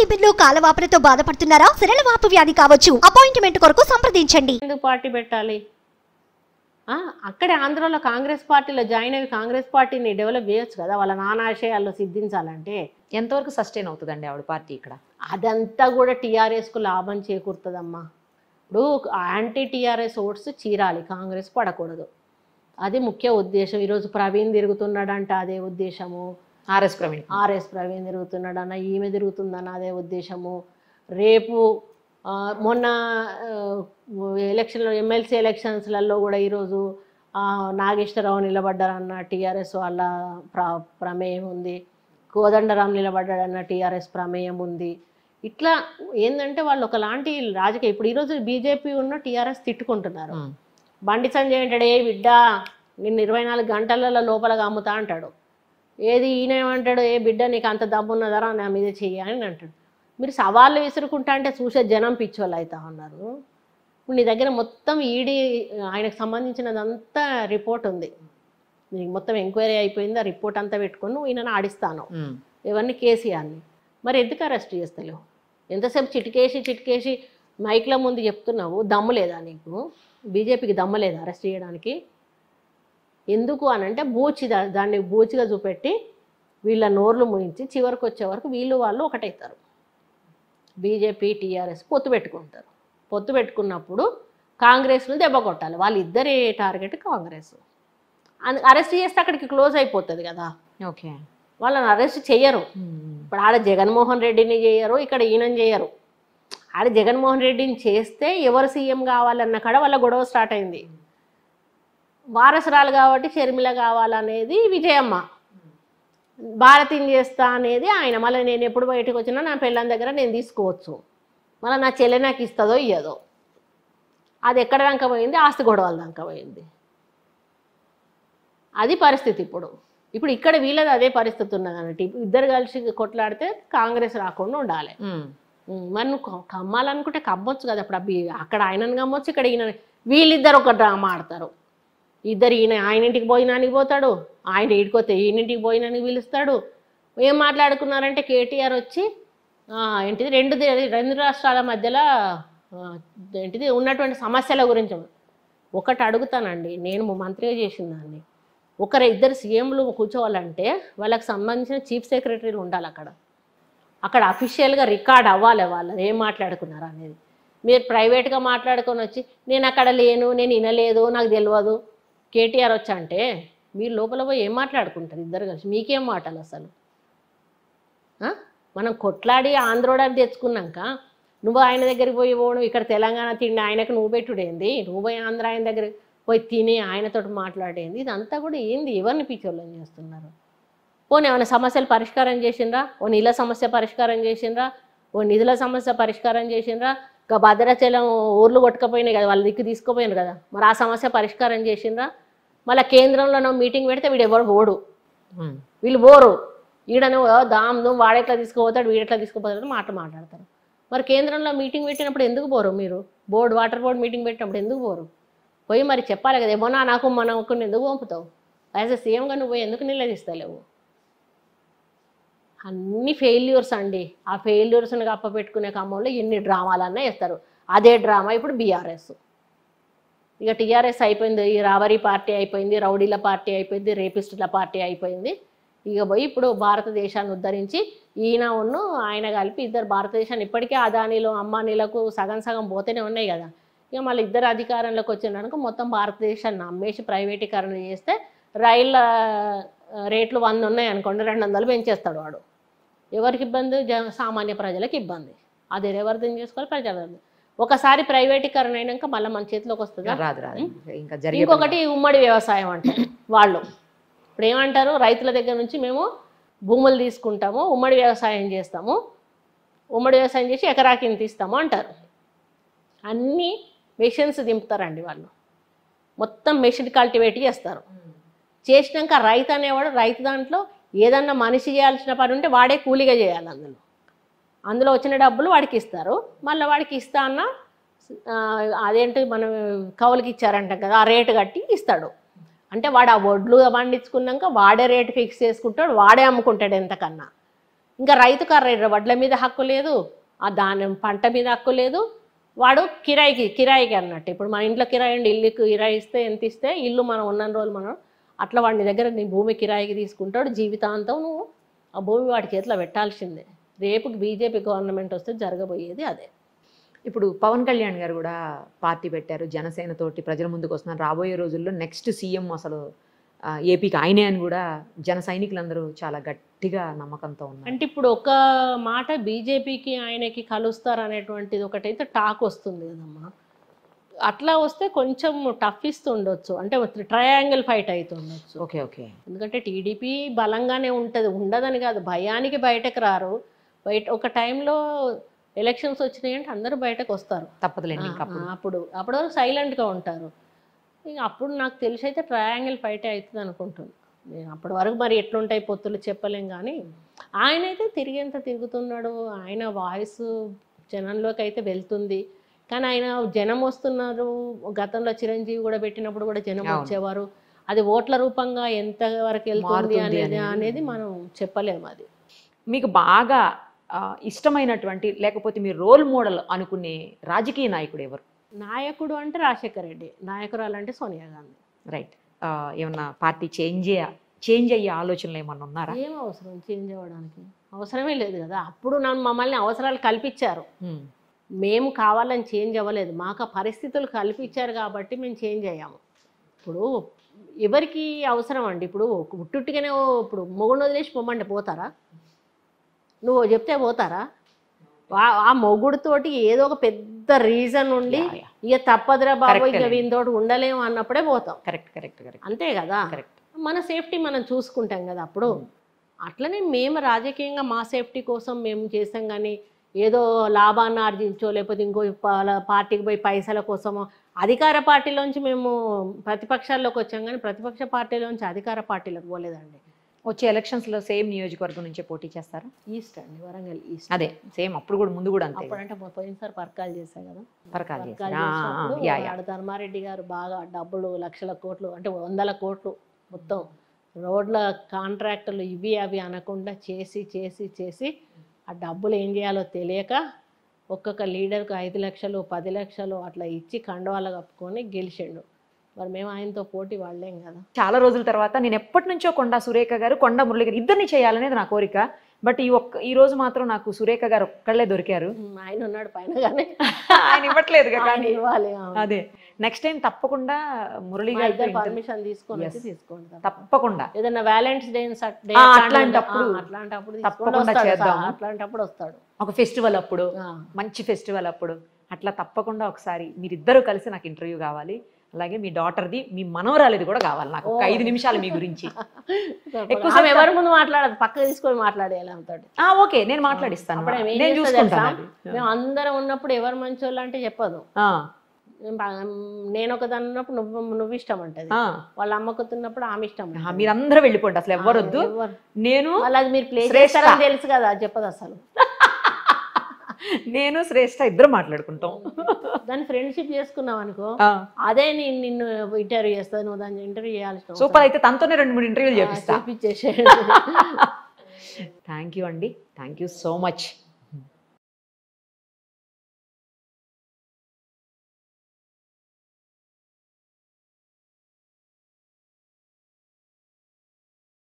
Party బిడ్లు కాలవాపులతో బాధపడుతున్నారా సిరల వాపు వ్యాధి కావచ్చు అపాయింట్మెంట్ కొరకు సంప్రదించండి ఎందుకు పార్టీ పెట్టాలి అక్కడే ఆంధ్రలో కాంగ్రెస్ పార్టీలో జాయిన్ అయ్యి కాంగ్రెస్ పార్టీని డెవలప్ చేయొచ్చు కదా వాళ్ళ నానాశయాల్లో సిద్ధించాలంటే ఎంతవరకు సస్టైన్ అవుతుందండి ఆవిడ పార్టీ ఇక్కడ అదంతా కూడా టీఆర్ఎస్కు లాభం చేకూరుతుందమ్మా ఇప్పుడు యాంటీ టీఆర్ఎస్ ఓట్స్ చీరాలి కాంగ్రెస్ పడకూడదు అది ముఖ్య ఉద్దేశం ఈరోజు ప్రవీణ్ తిరుగుతున్నాడంట అదే ఉద్దేశము ఆర్ఎస్ ప్రవీణ్ ఆర్ఎస్ ప్రవీణ్ తిరుగుతున్నాడు అన్న ఈమె తిరుగుతుందన్న అదే ఉద్దేశము రేపు మొన్న ఎలక్షన్ ఎమ్మెల్సీ ఎలక్షన్స్లలో కూడా ఈరోజు నాగేశ్వరరావు నిలబడ్డారన్న టీఆర్ఎస్ వాళ్ళ ప్ర ప్రమేయం ఉంది కోదండరాం నిలబడ్డాడన్న టీఆర్ఎస్ ప్రమేయం ఉంది ఇట్లా ఏంటంటే వాళ్ళు ఒకలాంటి రాజకీయ ఇప్పుడు ఈరోజు బీజేపీ ఉన్న టీఆర్ఎస్ తిట్టుకుంటున్నారు బండి సంజయ్ అంటాడు ఏ బిడ్డ నిన్ను ఇరవై నాలుగు గంటలలో లోపలగా అమ్ముతా అంటాడు ఏది ఈయన ఏమంటాడు ఏ బిడ్డ నీకు అంత దమ్ము ఉన్నదారా నా మీద చెయ్యి అని అంటాడు మీరు సవాళ్ళు విసురుకుంటా అంటే చూసే జనం పిచ్చోళ్ళు అవుతా ఉన్నారు ఇప్పుడు నీ దగ్గర మొత్తం ఈడీ ఆయనకు సంబంధించినదంతా రిపోర్ట్ ఉంది నీకు మొత్తం ఎంక్వైరీ అయిపోయింది ఆ రిపోర్ట్ అంతా పెట్టుకుని నువ్వు ఈయనను ఆడిస్తాను ఇవన్నీ కేసీఆర్ని మరి ఎందుకు అరెస్ట్ చేస్తలేవు ఎంతసేపు చిటికేసి చిటికేసి మైక్ల ముందు చెప్తున్నావు దమ్ము లేదా నీకు బీజేపీకి దమ్ము లేదా అరెస్ట్ చేయడానికి ఎందుకు అనంటే బూచి దాన్ని బూచిగా చూపెట్టి వీళ్ళ నోర్లు ముయించి చివరికి వచ్చే వరకు వీళ్ళు వాళ్ళు ఒకటవుతారు బీజేపీ టీఆర్ఎస్ పొత్తు పెట్టుకుంటారు పొత్తు పెట్టుకున్నప్పుడు కాంగ్రెస్ను దెబ్బ కొట్టాలి వాళ్ళిద్దరి టార్గెట్ కాంగ్రెస్ అరెస్ట్ చేస్తే అక్కడికి క్లోజ్ అయిపోతుంది కదా ఓకే వాళ్ళని అరెస్ట్ చేయరు ఇప్పుడు ఆడ జగన్మోహన్ రెడ్డిని చేయరు ఇక్కడ ఈయనని చేయరు ఆడ జగన్మోహన్ రెడ్డిని చేస్తే ఎవరు సీఎం కావాలన్న కాడ వాళ్ళ గొడవ స్టార్ట్ అయింది వారసురాలు కాబట్టి షర్మిల కావాలనేది విజయమ్మ భారతిని చేస్తా అనేది ఆయన మళ్ళీ నేను ఎప్పుడు బయటకు వచ్చినా నా పిల్లని దగ్గర నేను తీసుకోవచ్చు మళ్ళీ నా చెల్లె నాకు ఇస్తుందో ఇయ్యదో అది ఎక్కడ దాకా పోయింది ఆస్తి గొడవల దాకా పోయింది అది పరిస్థితి ఇప్పుడు ఇప్పుడు ఇక్కడ వీళ్ళది అదే పరిస్థితి ఉన్నది అన్నట్టు ఇద్దరు కలిసి కొట్లాడితే కాంగ్రెస్ రాకుండా ఉండాలి మరి నువ్వు కమ్మాలనుకుంటే కమ్మొచ్చు కదా అప్పుడు అక్కడ ఆయనను కమ్మొచ్చు ఇక్కడ ఈయన వీళ్ళిద్దరు ఒక డ్రామా ఆడతారు ఇద్దరు ఈయన ఆయన ఇంటికి పోయినానికి పోతాడు ఆయన ఈడికొస్తే ఇంటికి పోయినానికి పిలుస్తాడు ఏం మాట్లాడుకున్నారంటే కేటీఆర్ వచ్చి ఏంటిది రెండు రెండు రాష్ట్రాల మధ్యలో ఏంటిది ఉన్నటువంటి సమస్యల గురించి ఒకటి అడుగుతానండి నేను మంత్రిగా చేసిన దాన్ని ఒకరు ఇద్దరు సీఎంలు కూర్చోవాలంటే వాళ్ళకి సంబంధించిన చీఫ్ సెక్రటరీలు ఉండాలి అక్కడ అక్కడ అఫీషియల్గా రికార్డ్ అవ్వాలి వాళ్ళు ఏం మాట్లాడుకున్నారు అనేది మీరు ప్రైవేట్గా మాట్లాడుకొని వచ్చి నేను అక్కడ లేను నేను వినలేదు నాకు తెలియదు కేటీఆర్ వచ్చా అంటే మీరు లోపల పోయి ఏం మాట్లాడుకుంటారు ఇద్దరు కలిసి మీకేం మాటలు అసలు మనం కొట్లాడి ఆంధ్రోడని తెచ్చుకున్నాక నువ్వు ఆయన దగ్గరికి పోయి పోవడం ఇక్కడ తెలంగాణ తిండి ఆయనకు నువ్వు పెట్టుడేంది నువ్వు పోయి ఆంధ్ర ఆయన దగ్గర పోయి తిని ఆయనతో మాట్లాడేంది ఇదంతా కూడా ఏంది ఎవరిని పిచ్చోళ్ళని చేస్తున్నారు పోనీ ఏమైనా సమస్యలు పరిష్కారం చేసిండ్రా ఓ నీళ్ళ సమస్య పరిష్కారం చేసిండ్రా ఓ నిధుల సమస్య పరిష్కారం చేసిండ్రా ఇంకా భద్రాచలం ఊర్లు కొట్టుకపోయినాయి కదా వాళ్ళ దిక్కు తీసుకుపోయాను కదా మరి ఆ సమస్య పరిష్కారం చేసిండ్రా మళ్ళీ కేంద్రంలోనో మీటింగ్ పెడితే వీడు ఎవరు పోడు వీళ్ళు పోరు ఈడను వాడు వాడెట్లా తీసుకుపోతాడు ఎట్లా తీసుకుపోతాడు మాట మాట్లాడతారు మరి కేంద్రంలో మీటింగ్ పెట్టినప్పుడు ఎందుకు పోరు మీరు బోర్డు వాటర్ బోర్డు మీటింగ్ పెట్టినప్పుడు ఎందుకు పోరు పోయి మరి చెప్పాలి కదా ఏమో నాకు మనం ఎందుకు పంపుతావు యాజ్ అ సీఎంగా నువ్వు ఎందుకు నిలదీస్తావు అన్ని ఫెయిల్యూర్స్ అండి ఆ ఫెయిల్యూర్స్ని కప్పపెట్టుకునే క్రమంలో ఎన్ని డ్రామాలన్నా వేస్తారు అదే డ్రామా ఇప్పుడు బీఆర్ఎస్ ఇక టీఆర్ఎస్ అయిపోయింది ఈ రావరీ పార్టీ అయిపోయింది రౌడీల పార్టీ అయిపోయింది రేపిస్టుల పార్టీ అయిపోయింది ఇక పోయి ఇప్పుడు భారతదేశాన్ని ఉద్ధరించి ఈయన ఉన్ను ఆయన కలిపి ఇద్దరు భారతదేశాన్ని ఇప్పటికే అదానీలు అమ్మానీలకు సగం సగం పోతేనే ఉన్నాయి కదా ఇక మళ్ళీ ఇద్దరు అధికారంలోకి వచ్చిన మొత్తం భారతదేశాన్ని అమ్మేసి ప్రైవేటీకరణ చేస్తే రైళ్ళ రేట్లు వంద ఉన్నాయి అనుకోండి రెండు వందలు పెంచేస్తాడు వాడు ఎవరికి ఇబ్బంది జ సామాన్య ప్రజలకు ఇబ్బంది అది ఎవరిదం చేసుకోవాలి ప్రజలు ఒకసారి ప్రైవేటీకరణ అయినాక మళ్ళీ మన చేతిలోకి వస్తుంది ఇంకొకటి ఉమ్మడి వ్యవసాయం అంటారు వాళ్ళు ఇప్పుడు ఏమంటారు రైతుల దగ్గర నుంచి మేము భూములు తీసుకుంటాము ఉమ్మడి వ్యవసాయం చేస్తాము ఉమ్మడి వ్యవసాయం చేసి ఎకరాకి ఇంత ఇస్తాము అంటారు అన్నీ మెషిన్స్ దింపుతారండి వాళ్ళు మొత్తం మెషిన్ కల్టివేట్ చేస్తారు చేసినాక రైతు అనేవాడు రైతు దాంట్లో ఏదన్నా మనిషి చేయాల్సిన పని ఉంటే వాడే కూలిగా చేయాలి అందులో అందులో వచ్చిన డబ్బులు వాడికి ఇస్తారు మళ్ళీ వాడికి ఇస్తా అన్న అదేంటి మనం కౌలుకి ఇచ్చారంట కదా ఆ రేటు కట్టి ఇస్తాడు అంటే వాడు ఆ వడ్లు పండించుకున్నాక వాడే రేటు ఫిక్స్ చేసుకుంటాడు వాడే అమ్ముకుంటాడు ఎంతకన్నా ఇంకా రైతుకు ఆ వడ్ల మీద హక్కు లేదు ఆ దాని పంట మీద హక్కు లేదు వాడు కిరాయికి కిరాయికి అన్నట్టు ఇప్పుడు మన ఇంట్లో కిరాయి ఉండి ఇల్లు కిరాయి ఇస్తే ఎంత ఇస్తే ఇల్లు మనం ఉన్న రోజులు మనం అట్లా వాడిని దగ్గర నీ భూమి కిరాయికి తీసుకుంటాడు జీవితాంతం నువ్వు ఆ భూమి వాడి చేతిలో పెట్టాల్సిందే రేపు బీజేపీ గవర్నమెంట్ వస్తే జరగబోయేది అదే ఇప్పుడు పవన్ కళ్యాణ్ గారు కూడా పార్టీ పెట్టారు జనసేనతోటి ప్రజల ముందుకు వస్తున్నారు రాబోయే రోజుల్లో నెక్స్ట్ సీఎం అసలు ఏపీకి ఆయనే అని కూడా జన సైనికులందరూ చాలా గట్టిగా నమ్మకంతో ఉన్నారు అంటే ఇప్పుడు ఒక మాట బీజేపీకి ఆయనకి కలుస్తారు అనేటువంటిది ఒకటైతే టాక్ వస్తుంది కదమ్మా అట్లా వస్తే కొంచెం టఫ్ ఇస్తూ ఉండొచ్చు అంటే ట్రయాంగిల్ ఫైట్ అవుతుండొచ్చు ఓకే ఓకే ఎందుకంటే టీడీపీ బలంగానే ఉంటుంది ఉండదని కాదు భయానికి బయటకు రారు బయట ఒక టైంలో ఎలక్షన్స్ వచ్చినాయి అంటే అందరూ బయటకు వస్తారు తప్పదులేండి అప్పుడు అప్పుడు వరకు సైలెంట్గా ఉంటారు ఇంక అప్పుడు నాకు తెలిసి అయితే ట్రయాంగిల్ ఫైటే అవుతుంది అనుకుంటున్నాను నేను అప్పటి వరకు మరి ఎట్లుంటాయి పొత్తులు చెప్పలేం కానీ ఆయన అయితే తిరిగేంత తిరుగుతున్నాడు ఆయన వాయిస్ జనంలోకి అయితే వెళ్తుంది కానీ ఆయన జనం వస్తున్నారు గతంలో చిరంజీవి కూడా పెట్టినప్పుడు కూడా జనం వచ్చేవారు అది ఓట్ల రూపంగా ఎంత వరకు వెళ్తుంది అనేది అనేది మనం చెప్పలేము అది మీకు బాగా ఇష్టమైనటువంటి లేకపోతే మీ రోల్ మోడల్ అనుకునే రాజకీయ నాయకుడు ఎవరు నాయకుడు అంటే రాజశేఖర్ రెడ్డి నాయకురాలు అంటే సోనియా గాంధీ రైట్ ఏమన్నా పార్టీ చేంజ్ చేంజ్ అయ్యే ఆలోచనలు ఏమన్నా ఉన్నారా ఏం అవసరం చేంజ్ అవ్వడానికి అవసరమే లేదు కదా అప్పుడు నన్ను మమ్మల్ని అవసరాలు కల్పించారు మేము కావాలని చేంజ్ అవ్వలేదు మాకు పరిస్థితులు కల్పించారు కాబట్టి మేము చేంజ్ అయ్యాము ఇప్పుడు ఎవరికి అవసరం అండి ఇప్పుడు ఉట్టుట్టుగానే ఇప్పుడు మొగుడు వదిలేసి పొమ్మండి పోతారా నువ్వు చెప్తే పోతారా ఆ మొగుడుతోటి ఏదో ఒక పెద్ద రీజన్ ఉండి ఇక తప్పదురా బాబు ఇక వీనితోటి ఉండలేము అన్నప్పుడే పోతాం కరెక్ట్ కరెక్ట్ కరెక్ట్ అంతే కదా కరెక్ట్ మన సేఫ్టీ మనం చూసుకుంటాం కదా అప్పుడు hmm. అట్లనే మేము రాజకీయంగా మా సేఫ్టీ కోసం మేము చేసాం కానీ ఏదో లాభాన్ని ఆర్జించో లేకపోతే ఇంకో పార్టీకి పోయి పైసల కోసమో అధికార పార్టీలోంచి మేము ప్రతిపక్షాల్లోకి వచ్చాం కానీ ప్రతిపక్ష పార్టీలోంచి అధికార పార్టీలకు పోలేదండి వచ్చే ఎలక్షన్స్లో సేమ్ నియోజకవర్గం నుంచే పోటీ చేస్తారు ఈస్ట్ అండి వరంగల్ ఈస్ట్ అదే సేమ్ అప్పుడు కూడా ముందు కూడా అంటే అప్పుడంటే పోయినసారి పరకాలు చేశాయి కదా పరకాలు చేశారు ధర్మారెడ్డి గారు బాగా డబ్బులు లక్షల కోట్లు అంటే వందల కోట్లు మొత్తం రోడ్ల కాంట్రాక్టులు ఇవి అవి అనకుండా చేసి చేసి చేసి ఆ డబ్బులు ఏం చేయాలో తెలియక ఒక్కొక్క లీడర్కు ఐదు లక్షలు పది లక్షలు అట్లా ఇచ్చి కండవాళ్ళు కప్పుకొని గెలిచిండు మరి మేము ఆయనతో పోటీ వాళ్ళేం కదా చాలా రోజుల తర్వాత నేను ఎప్పటి నుంచో కొండ సురేఖ గారు కొండ మురళి గారు ఇద్దరిని చేయాలనేది నా కోరిక బట్ ఈ ఒక్క ఈ రోజు మాత్రం నాకు సురేఖ గారు ఒక్కళ్ళే దొరికారు ఆయన ఉన్నాడు పైన కానీ ఆయన ఇవ్వట్లేదు కదా ఇవ్వాలి అదే నెక్స్ట్ టైం తప్పకుండా మురళి గారి పర్మిషన్ తీసుకొని తీసుకోండి తప్పకుండా ఏదైనా వ్యాలెంట్స్ డే అట్లాంటప్పుడు అట్లాంటప్పుడు తప్పకుండా చేద్దాం అట్లాంటప్పుడు వస్తాడు ఒక ఫెస్టివల్ అప్పుడు మంచి ఫెస్టివల్ అప్పుడు అట్లా తప్పకుండా ఒకసారి మీరిద్దరు కలిసి నాకు ఇంటర్వ్యూ కావాలి అలాగే మీ డాటర్ది మీ మనవరాలిది కూడా కావాలి నాకు ఒక ఐదు నిమిషాలు మీ గురించి ఎక్కువ సమయం ఎవరి ముందు మాట్లాడదు పక్క తీసుకొని మాట్లాడేయాలి ఆ ఓకే నేను మాట్లాడిస్తాను నేను మేము అందరం ఉన్నప్పుడు ఎవరు మంచోళ్ళు అంటే చెప్పదు నేను ఒకదాని ఉన్నప్పుడు నువ్వు నువ్వు ఇష్టం అంటది వాళ్ళ అమ్మకుతున్నప్పుడు ఆమె ఇష్టం మీరందరూ వెళ్ళిపోండి అసలు ఎవ్వరొద్దు నేను అలాగే మీరు ప్లే చేస్తారని తెలుసు కదా చెప్పదు అసలు నేను శ్రేష్ఠ ఇద్దరు మాట్లాడుకుంటాం దాన్ని ఫ్రెండ్షిప్ చేసుకున్నావు అనుకో అదే నేను నిన్ను ఇంటర్వ్యూ చేస్తాను నువ్వు దాన్ని ఇంటర్వ్యూ చేయాలి సూపర్ అయితే తనతోనే రెండు మూడు ఇంటర్వ్యూలు చేపిస్తా థ్యాంక్ యూ అండి థ్యాంక్ యూ సో మచ్